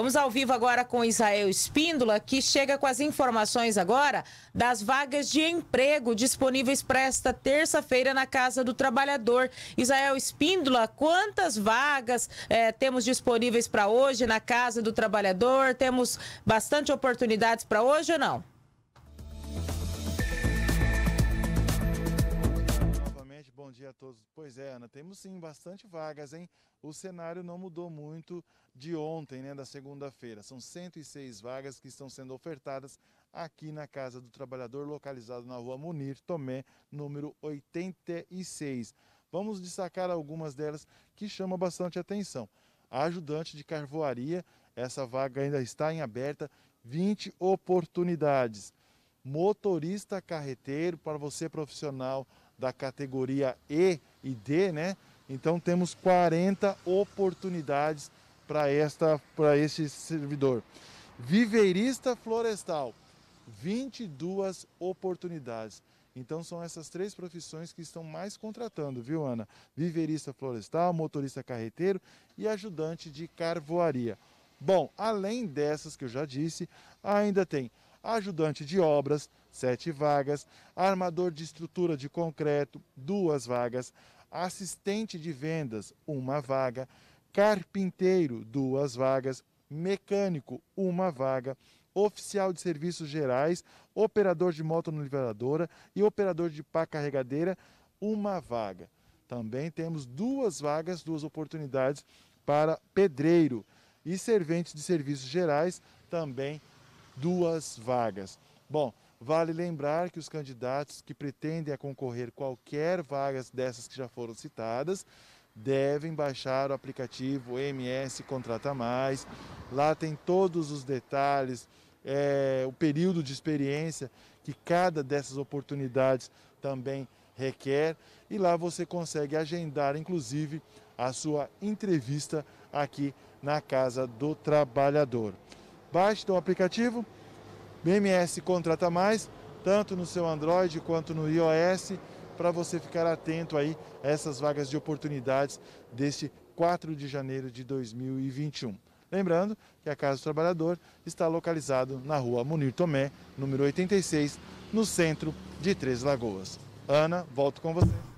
Vamos ao vivo agora com Israel Espíndola, que chega com as informações agora das vagas de emprego disponíveis para esta terça-feira na Casa do Trabalhador. Israel Espíndola, quantas vagas eh, temos disponíveis para hoje na Casa do Trabalhador? Temos bastante oportunidades para hoje ou não? pois é, Ana, temos sim bastante vagas, hein? O cenário não mudou muito de ontem, né, da segunda-feira. São 106 vagas que estão sendo ofertadas aqui na Casa do Trabalhador, localizado na rua Munir Tomé, número 86. Vamos destacar algumas delas que chamam bastante atenção. A ajudante de carvoaria, essa vaga ainda está em aberta, 20 oportunidades. Motorista carreteiro para você profissional da categoria E e D, né? Então temos 40 oportunidades para esta para este servidor. Viveirista florestal, 22 oportunidades. Então são essas três profissões que estão mais contratando, viu, Ana? Viveirista florestal, motorista carreteiro e ajudante de carvoaria. Bom, além dessas que eu já disse, ainda tem ajudante de obras, sete vagas, armador de estrutura de concreto, duas vagas, assistente de vendas, uma vaga, carpinteiro, duas vagas, mecânico, uma vaga, oficial de serviços gerais, operador de moto no niveladora e operador de pá carregadeira, uma vaga. Também temos duas vagas, duas oportunidades para pedreiro e serventes de serviços gerais, também duas vagas. Bom, vale lembrar que os candidatos que pretendem a concorrer qualquer vaga dessas que já foram citadas devem baixar o aplicativo MS Contrata Mais. Lá tem todos os detalhes, é, o período de experiência que cada dessas oportunidades também requer. E lá você consegue agendar, inclusive, a sua entrevista aqui na Casa do Trabalhador. Baixe o aplicativo BMS Contrata Mais, tanto no seu Android quanto no iOS, para você ficar atento aí a essas vagas de oportunidades deste 4 de janeiro de 2021. Lembrando que a Casa do Trabalhador está localizado na rua Munir Tomé, número 86, no centro de Três Lagoas. Ana, volto com você.